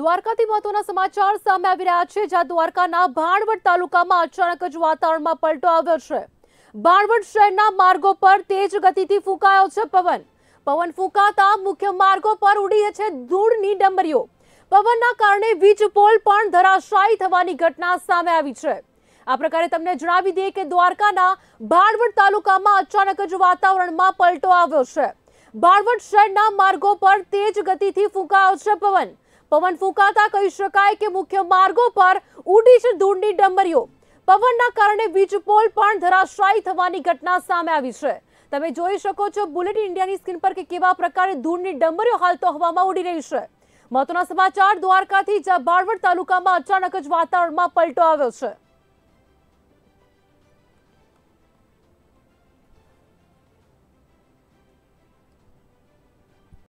દ્વારકાથી મહત્વના સમાચાર સામે આવી રહ્યા છે જ્યાં દ્વારકાના ભાણવડ તાલુકામાં અચાનક જ વાતાવરણમાં પલટો આવ્યો છે ભાણવડ શહેરના માર્ગો પર તેજ ગતિથી ફૂંકાયો છે પવન પવન ફૂંકાતા મુખ્ય માર્ગો પર ઉડી છે ધૂળની ડમરીઓ પવનના કારણે વીજ પોલ પણ ધરાશાયી થવાની ઘટના સામે આવી છે આ પ્રકારે તમને જણાવી દઈએ કે દ્વારકાના ભાણવડ તાલુકામાં અચાનક જ વાતાવરણમાં પલટો આવ્યો છે ભાણવડ શહેરના માર્ગો પર તેજ ગતિથી ફૂંકાયો છે પવન પવન ફૂંકાતા કહી શકાય કે મુખ્ય માર્ગો પર ઉડી છે ધૂળની ડમરીઓ પવનના કારણે વીજ પોલ પણ ધરાશાયી થવાની ઘટના સામે આવી છે તમે જોઈ શકો છો બુલેટ ઇન્ડિયાની સ્ક્રીન પર કે કેવા પ્રકારે ધૂળની ડમરીઓ હાલ તો હવામાં ઉડી રહી છે મહત્વના સમાચાર દ્વારકાથી જ બાળવડ તાલુકામાં અચાનક જ વાતાવરણમાં પલટો આવ્યો છે